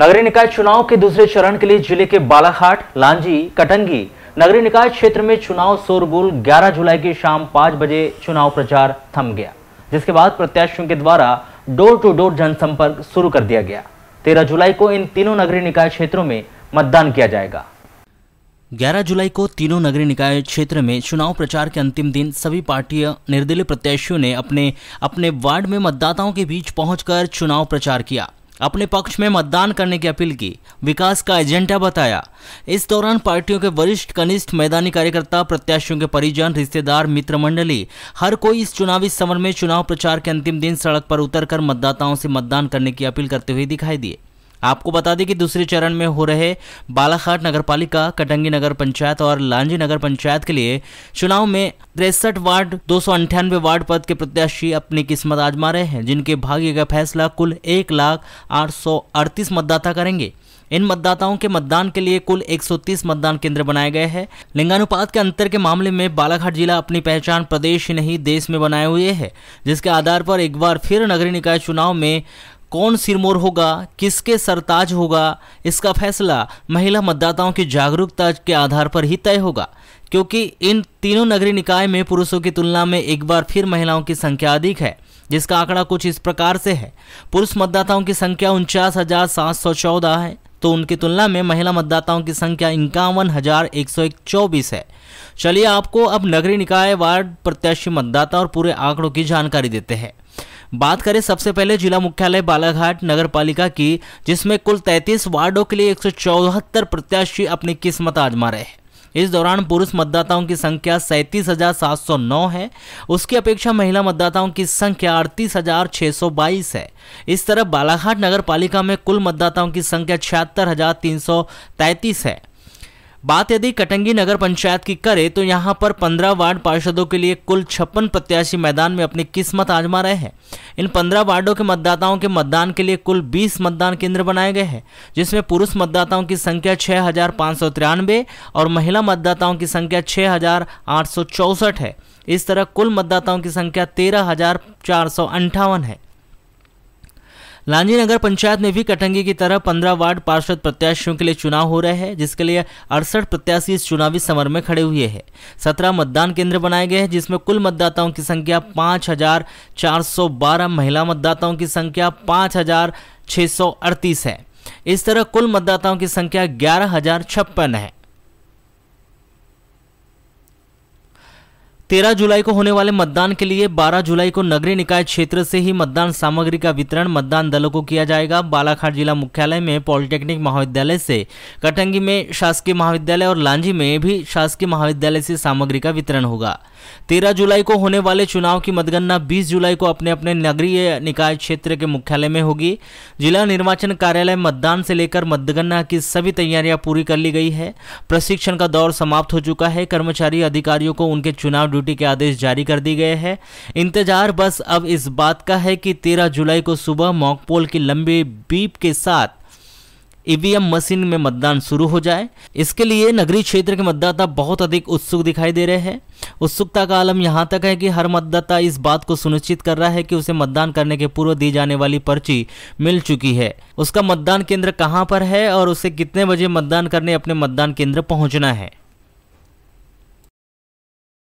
नगरीय निकाय चुनाव के दूसरे चरण के लिए जिले के बालाघाट लांजी कटंगी नगरीय निकाय क्षेत्र में चुनाव शोरगुल 11 जुलाई की शाम 5 बजे चुनाव प्रचार थम गया जिसके बाद प्रत्याशियों के द्वारा डोर टू डोर जनसंपर्क शुरू कर दिया गया 13 जुलाई को इन तीनों नगरीय निकाय क्षेत्रों में मतदान किया जाएगा 11 जुलाई को तीनों नगरीय निकाय क्षेत्र में चुनाव प्रचार के अंतिम दिन सभी पार्टी निर्दलीय प्रत्याशियों ने अपने अपने वार्ड में मतदाताओं के बीच पहुंचकर चुनाव प्रचार किया अपने पक्ष में मतदान करने की अपील की विकास का एजेंडा बताया इस दौरान पार्टियों के वरिष्ठ कनिष्ठ मैदानी कार्यकर्ता प्रत्याशियों के परिजन रिश्तेदार मित्र मंडली हर कोई इस चुनावी समर में चुनाव प्रचार के अंतिम दिन सड़क पर उतरकर मतदाताओं से मतदान करने की अपील करते हुए दिखाई दिए आपको बता दें कि दूसरे चरण में हो रहे बालाघाट पालिका कटंगी नगर पंचायत और लांजी नगर पंचायत के लिए चुनाव में तिरसठ वार्ड दो वार्ड पद के प्रत्याशी अपनी किस्मत आजमा रहे हैं जिनके भाग्य का फैसला कुल एक लाख आठ मतदाता करेंगे इन मतदाताओं के मतदान के लिए कुल 130 मतदान केंद्र बनाए गए हैं लिंगानुपात के अंतर के मामले में बालाघाट जिला अपनी पहचान प्रदेश ही नहीं देश में बनाए हुए है जिसके आधार पर एक बार फिर नगरीय निकाय चुनाव में कौन सिरमोर होगा किसके सरताज होगा इसका फैसला महिला मतदाताओं की जागरूकता के आधार पर ही तय होगा क्योंकि इन तीनों नगरीय निकाय में पुरुषों की तुलना में एक बार फिर महिलाओं की संख्या अधिक है जिसका आंकड़ा कुछ इस प्रकार से है पुरुष मतदाताओं की संख्या उनचास हजार सात सौ चौदह है तो उनकी तुलना में महिला मतदाताओं की संख्या इक्यावन हजार एक सौ चौबीस है चलिए आपको अब नगरीय निकाय वार्ड प्रत्याशी मतदाता और पूरे आंकड़ों की जानकारी देते हैं बात करें सबसे पहले जिला मुख्यालय बालाघाट नगर पालिका की जिसमें कुल 33 वार्डों के लिए एक प्रत्याशी अपनी किस्मत आजमा रहे हैं इस दौरान पुरुष मतदाताओं की संख्या सैंतीस है उसकी अपेक्षा महिला मतदाताओं की संख्या अड़तीस है इस तरह बालाघाट नगर पालिका में कुल मतदाताओं की संख्या छिहत्तर है बात यदि कटंगी नगर पंचायत की करें तो यहाँ पर 15 वार्ड पार्षदों के लिए कुल छप्पन प्रत्याशी मैदान में अपनी किस्मत आजमा रहे हैं इन पंद्रह वार्डों के मतदाताओं के मतदान के लिए कुल बीस मतदान केंद्र बनाए गए हैं जिसमें पुरुष मतदाताओं की संख्या छः और महिला मतदाताओं की संख्या छः है इस तरह कुल मतदाताओं की संख्या तेरह है लांजी नगर पंचायत में भी कटंगी की तरह पंद्रह वार्ड पार्षद प्रत्याशियों के लिए चुनाव हो रहे हैं जिसके लिए अड़सठ प्रत्याशी इस चुनावी समर में खड़े हुए हैं सत्रह मतदान केंद्र बनाए गए हैं जिसमें कुल मतदाताओं की संख्या पाँच महिला मतदाताओं की संख्या पाँच है इस तरह कुल मतदाताओं की संख्या ग्यारह है तेरह जुलाई को होने वाले मतदान के लिए बारह जुलाई को नगरीय निकाय क्षेत्र से ही मतदान सामग्री का वितरण मतदान दलों को किया जाएगा बालाघाट जिला मुख्यालय में पॉलिटेक्निक महाविद्यालय से कटंगी में शासकीय महाविद्यालय और लांजी में भी शासकीय महाविद्यालय से सामग्री का वितरण होगा तेरह जुलाई को होने वाले चुनाव की मतगणना बीस जुलाई को अपने अपने नगरीय निकाय क्षेत्र के मुख्यालय में होगी जिला निर्वाचन कार्यालय मतदान से लेकर मतगणना की सभी तैयारियां पूरी कर ली गई है प्रशिक्षण का दौर समाप्त हो चुका है कर्मचारी अधिकारियों को उनके चुनाव ड्यूटी के आदेश जारी कर दिए गए हैं इंतजार बस अब इस बात का है कि तेरह जुलाई को सुबह मॉकपोल की लंबी बीप के साथ ईवीएम मशीन में मतदान शुरू हो जाए इसके लिए नगरी क्षेत्र के मतदाता बहुत अधिक उत्सुक दिखाई दे रहे हैं उत्सुकता का आलम यहाँ तक है कि हर मतदाता इस बात को सुनिश्चित कर रहा है कि उसे मतदान करने के पूर्व दी जाने वाली पर्ची मिल चुकी है उसका मतदान केंद्र कहाँ पर है और उसे कितने बजे मतदान करने अपने मतदान केंद्र पहुँचना है